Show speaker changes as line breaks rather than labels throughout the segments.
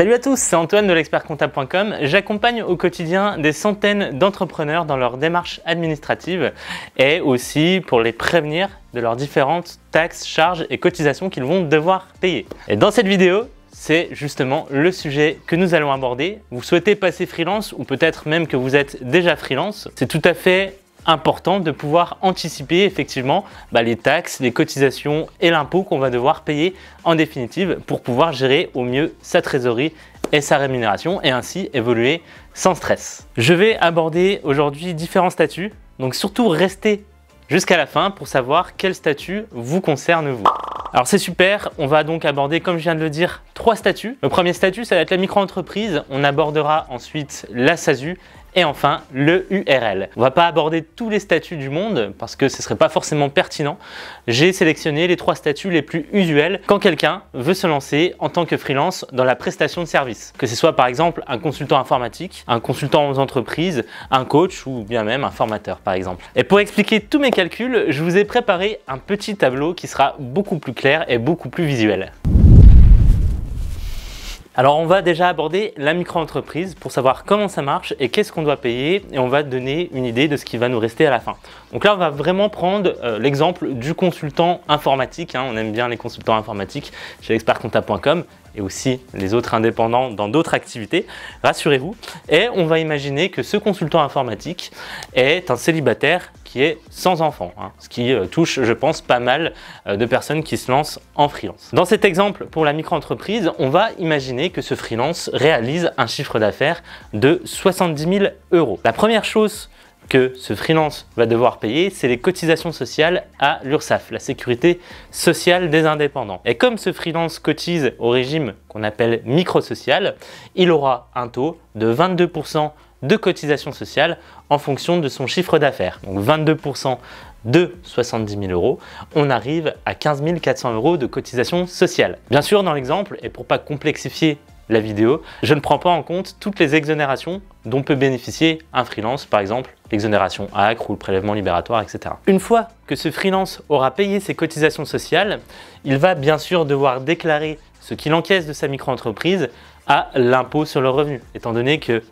Salut à tous, c'est Antoine de l'expertcomptable.com. J'accompagne au quotidien des centaines d'entrepreneurs dans leurs démarches administratives et aussi pour les prévenir de leurs différentes taxes, charges et cotisations qu'ils vont devoir payer. Et dans cette vidéo, c'est justement le sujet que nous allons aborder. Vous souhaitez passer freelance ou peut-être même que vous êtes déjà freelance. C'est tout à fait important de pouvoir anticiper effectivement bah, les taxes, les cotisations et l'impôt qu'on va devoir payer en définitive pour pouvoir gérer au mieux sa trésorerie et sa rémunération et ainsi évoluer sans stress. Je vais aborder aujourd'hui différents statuts, donc surtout restez jusqu'à la fin pour savoir quel statut vous concerne vous. Alors c'est super, on va donc aborder, comme je viens de le dire, trois statuts. Le premier statut, ça va être la micro-entreprise. On abordera ensuite la SASU et enfin, le URL. On va pas aborder tous les statuts du monde parce que ce serait pas forcément pertinent. J'ai sélectionné les trois statuts les plus usuels quand quelqu'un veut se lancer en tant que freelance dans la prestation de services. Que ce soit par exemple un consultant informatique, un consultant aux entreprises, un coach ou bien même un formateur par exemple. Et pour expliquer tous mes calculs, je vous ai préparé un petit tableau qui sera beaucoup plus clair et beaucoup plus visuel. Alors on va déjà aborder la micro-entreprise pour savoir comment ça marche et qu'est-ce qu'on doit payer et on va donner une idée de ce qui va nous rester à la fin. Donc là on va vraiment prendre euh, l'exemple du consultant informatique, hein. on aime bien les consultants informatiques chez expertcompta.com et aussi les autres indépendants dans d'autres activités, rassurez-vous. Et on va imaginer que ce consultant informatique est un célibataire qui est sans enfant, hein. ce qui euh, touche, je pense, pas mal euh, de personnes qui se lancent en freelance. Dans cet exemple, pour la micro-entreprise, on va imaginer que ce freelance réalise un chiffre d'affaires de 70 000 euros. La première chose que ce freelance va devoir payer, c'est les cotisations sociales à l'URSSAF, la sécurité sociale des indépendants. Et comme ce freelance cotise au régime qu'on appelle micro-social, il aura un taux de 22% de cotisation sociales en fonction de son chiffre d'affaires. Donc 22% de 70 000 euros, on arrive à 15 400 euros de cotisations sociales. Bien sûr, dans l'exemple, et pour pas complexifier la vidéo, je ne prends pas en compte toutes les exonérations dont peut bénéficier un freelance, par exemple l'exonération ACRE ou le prélèvement libératoire, etc. Une fois que ce freelance aura payé ses cotisations sociales, il va bien sûr devoir déclarer ce qu'il encaisse de sa micro-entreprise à l'impôt sur le revenu, étant donné que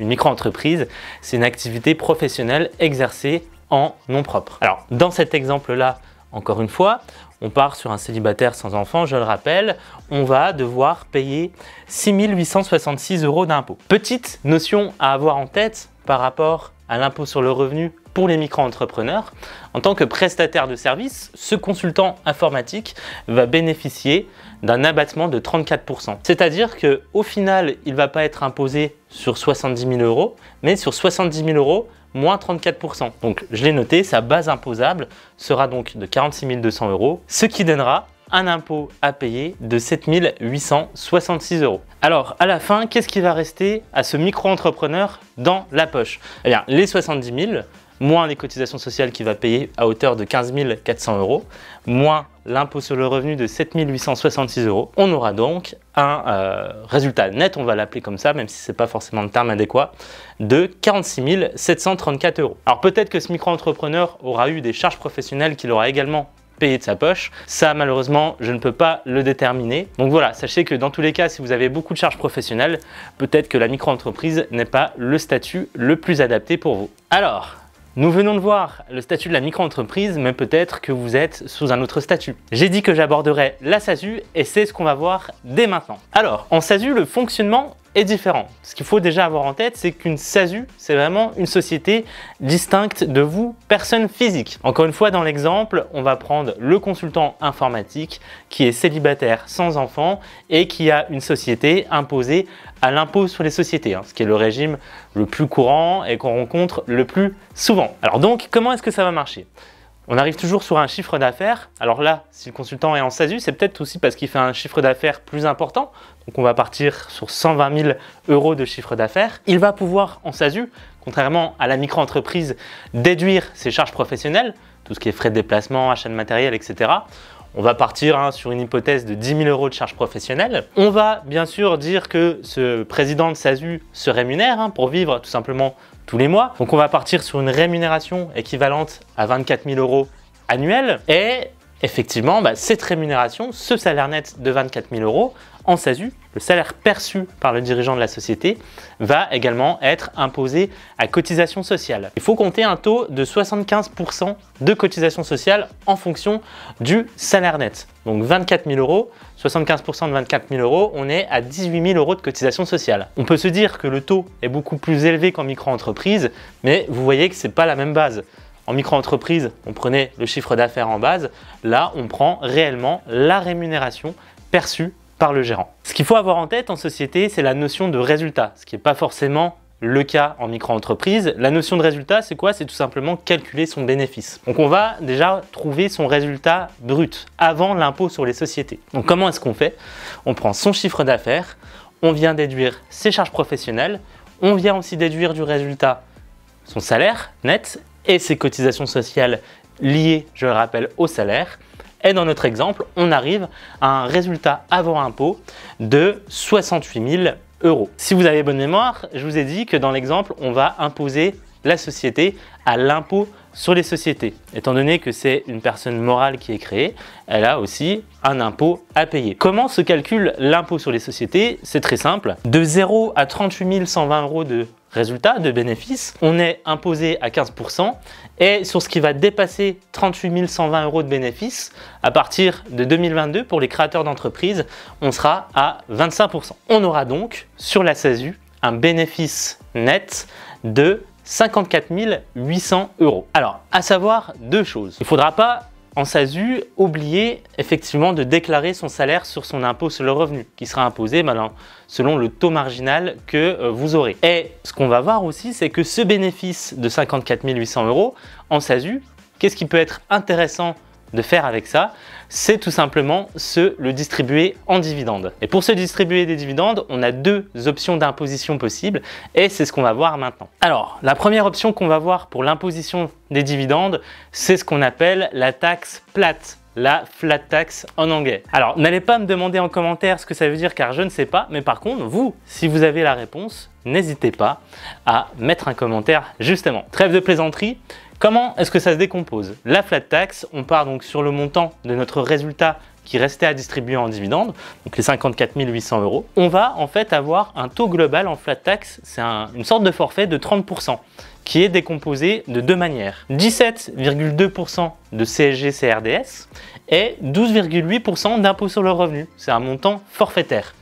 une micro-entreprise, c'est une activité professionnelle exercée en nom propre. Alors, dans cet exemple-là, encore une fois, on part sur un célibataire sans enfant, je le rappelle, on va devoir payer 6 866 euros d'impôts. Petite notion à avoir en tête par rapport à l'impôt sur le revenu pour les micro-entrepreneurs. En tant que prestataire de service, ce consultant informatique va bénéficier d'un abattement de 34%. C'est-à-dire qu'au final, il ne va pas être imposé sur 70 000 euros, mais sur 70 000 euros moins 34%. Donc je l'ai noté, sa base imposable sera donc de 46 200 euros, ce qui donnera un impôt à payer de 7866 euros. Alors, à la fin, qu'est-ce qui va rester à ce micro-entrepreneur dans la poche Eh bien, les 70 000, moins les cotisations sociales qu'il va payer à hauteur de 15 400 euros, moins l'impôt sur le revenu de 7 866 euros. On aura donc un euh, résultat net, on va l'appeler comme ça, même si ce n'est pas forcément le terme adéquat, de 46 734 euros. Alors peut-être que ce micro-entrepreneur aura eu des charges professionnelles qu'il aura également payer de sa poche. Ça, malheureusement, je ne peux pas le déterminer. Donc voilà, sachez que dans tous les cas, si vous avez beaucoup de charges professionnelles, peut-être que la micro-entreprise n'est pas le statut le plus adapté pour vous. Alors, nous venons de voir le statut de la micro-entreprise, mais peut-être que vous êtes sous un autre statut. J'ai dit que j'aborderais la SASU et c'est ce qu'on va voir dès maintenant. Alors, en SASU, le fonctionnement différent. Ce qu'il faut déjà avoir en tête, c'est qu'une SASU, c'est vraiment une société distincte de vous, personne physique. Encore une fois, dans l'exemple, on va prendre le consultant informatique qui est célibataire sans enfant et qui a une société imposée à l'impôt sur les sociétés, hein, ce qui est le régime le plus courant et qu'on rencontre le plus souvent. Alors donc, comment est-ce que ça va marcher on arrive toujours sur un chiffre d'affaires. Alors là, si le consultant est en SASU, c'est peut-être aussi parce qu'il fait un chiffre d'affaires plus important. Donc on va partir sur 120 000 euros de chiffre d'affaires. Il va pouvoir en SASU, contrairement à la micro-entreprise, déduire ses charges professionnelles, tout ce qui est frais de déplacement, achat de matériel, etc. On va partir hein, sur une hypothèse de 10 000 euros de charges professionnelles. On va bien sûr dire que ce président de SASU se rémunère hein, pour vivre tout simplement tous les mois. Donc on va partir sur une rémunération équivalente à 24 000 euros annuels et effectivement, bah, cette rémunération, ce salaire net de 24 000 euros, en SASU, le salaire perçu par le dirigeant de la société va également être imposé à cotisation sociale. Il faut compter un taux de 75% de cotisation sociale en fonction du salaire net. Donc 24 000 euros, 75% de 24 000 euros, on est à 18 000 euros de cotisation sociale. On peut se dire que le taux est beaucoup plus élevé qu'en micro-entreprise, mais vous voyez que ce n'est pas la même base. En micro-entreprise, on prenait le chiffre d'affaires en base. Là, on prend réellement la rémunération perçue par le gérant. Ce qu'il faut avoir en tête en société, c'est la notion de résultat, ce qui n'est pas forcément le cas en micro-entreprise. La notion de résultat, c'est quoi C'est tout simplement calculer son bénéfice. Donc on va déjà trouver son résultat brut avant l'impôt sur les sociétés. Donc comment est-ce qu'on fait On prend son chiffre d'affaires, on vient déduire ses charges professionnelles, on vient aussi déduire du résultat son salaire net et ses cotisations sociales liées, je le rappelle, au salaire. Et dans notre exemple, on arrive à un résultat avant impôt de 68 000 euros. Si vous avez bonne mémoire, je vous ai dit que dans l'exemple, on va imposer la société à l'impôt sur les sociétés. Étant donné que c'est une personne morale qui est créée, elle a aussi un impôt à payer. Comment se calcule l'impôt sur les sociétés C'est très simple. De 0 à 38 120 euros de Résultat de bénéfice, on est imposé à 15% et sur ce qui va dépasser 38 120 euros de bénéfice, à partir de 2022, pour les créateurs d'entreprises, on sera à 25%. On aura donc sur la SASU un bénéfice net de 54 800 euros. Alors, à savoir deux choses. Il ne faudra pas en SASU, oublier effectivement de déclarer son salaire sur son impôt sur le revenu, qui sera imposé ben, selon le taux marginal que euh, vous aurez. Et ce qu'on va voir aussi, c'est que ce bénéfice de 54 800 euros en SASU, qu'est-ce qui peut être intéressant de faire avec ça, c'est tout simplement se le distribuer en dividendes. Et pour se distribuer des dividendes, on a deux options d'imposition possibles et c'est ce qu'on va voir maintenant. Alors, la première option qu'on va voir pour l'imposition des dividendes, c'est ce qu'on appelle la taxe plate la flat tax en anglais. Alors, n'allez pas me demander en commentaire ce que ça veut dire car je ne sais pas, mais par contre, vous, si vous avez la réponse, n'hésitez pas à mettre un commentaire justement. Trêve de plaisanterie, comment est-ce que ça se décompose La flat tax, on part donc sur le montant de notre résultat qui restait à distribuer en dividendes, donc les 54 800 euros, on va en fait avoir un taux global en flat tax, c'est une sorte de forfait de 30% qui est décomposé de deux manières. 17,2% de CSG-CRDS et 12,8% d'impôt sur le revenu. C'est un montant forfaitaire.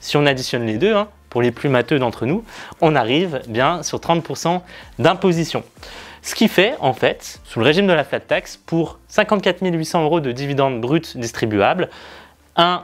Si on additionne les deux, hein, pour les plus matheux d'entre nous, on arrive bien sur 30% d'imposition. Ce qui fait, en fait, sous le régime de la flat tax, pour 54 800 euros de dividendes bruts distribuables, un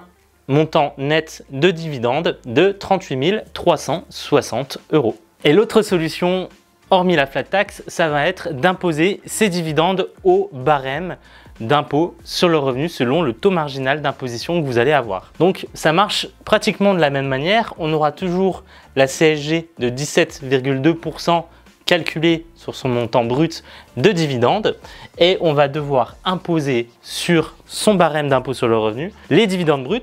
montant net de dividendes de 38 360 euros. Et l'autre solution hormis la flat tax, ça va être d'imposer ses dividendes au barème d'impôt sur le revenu selon le taux marginal d'imposition que vous allez avoir. Donc ça marche pratiquement de la même manière. On aura toujours la CSG de 17,2% calculée sur son montant brut de dividendes et on va devoir imposer sur son barème d'impôt sur le revenu les dividendes bruts.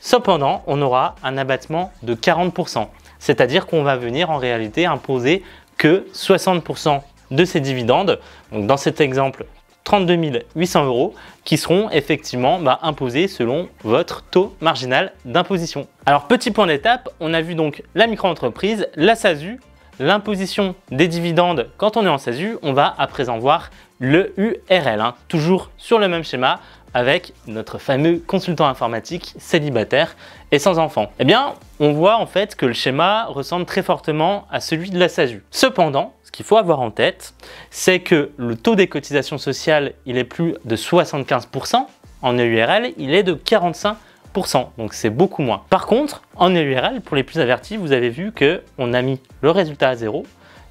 Cependant, on aura un abattement de 40%. C'est-à-dire qu'on va venir en réalité imposer 60% de ces dividendes, donc dans cet exemple 32 800 euros qui seront effectivement bah, imposés selon votre taux marginal d'imposition. Alors petit point d'étape, on a vu donc la micro-entreprise, la SASU, l'imposition des dividendes quand on est en SASU, on va à présent voir le URL, hein, toujours sur le même schéma, avec notre fameux consultant informatique célibataire et sans enfant Eh bien, on voit en fait que le schéma ressemble très fortement à celui de la SASU. Cependant, ce qu'il faut avoir en tête, c'est que le taux des cotisations sociales, il est plus de 75%, en EURL, il est de 45%. Donc c'est beaucoup moins. Par contre, en EURL, pour les plus avertis, vous avez vu qu'on a mis le résultat à zéro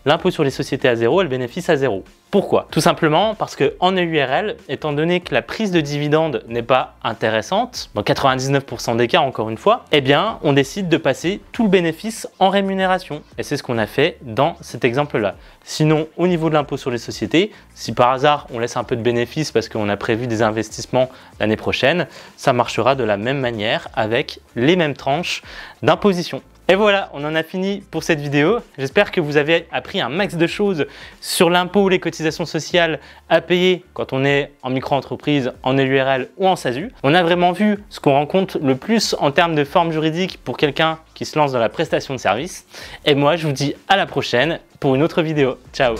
l'impôt sur les sociétés à zéro et le bénéfice à zéro. Pourquoi Tout simplement parce que en EURL, étant donné que la prise de dividendes n'est pas intéressante, dans 99% des cas encore une fois, eh bien on décide de passer tout le bénéfice en rémunération. Et c'est ce qu'on a fait dans cet exemple-là. Sinon, au niveau de l'impôt sur les sociétés, si par hasard on laisse un peu de bénéfice parce qu'on a prévu des investissements l'année prochaine, ça marchera de la même manière avec les mêmes tranches d'imposition. Et voilà, on en a fini pour cette vidéo. J'espère que vous avez appris un max de choses sur l'impôt ou les cotisations sociales à payer quand on est en micro-entreprise, en EURL ou en SASU. On a vraiment vu ce qu'on rencontre le plus en termes de forme juridique pour quelqu'un qui se lance dans la prestation de service. Et moi, je vous dis à la prochaine pour une autre vidéo. Ciao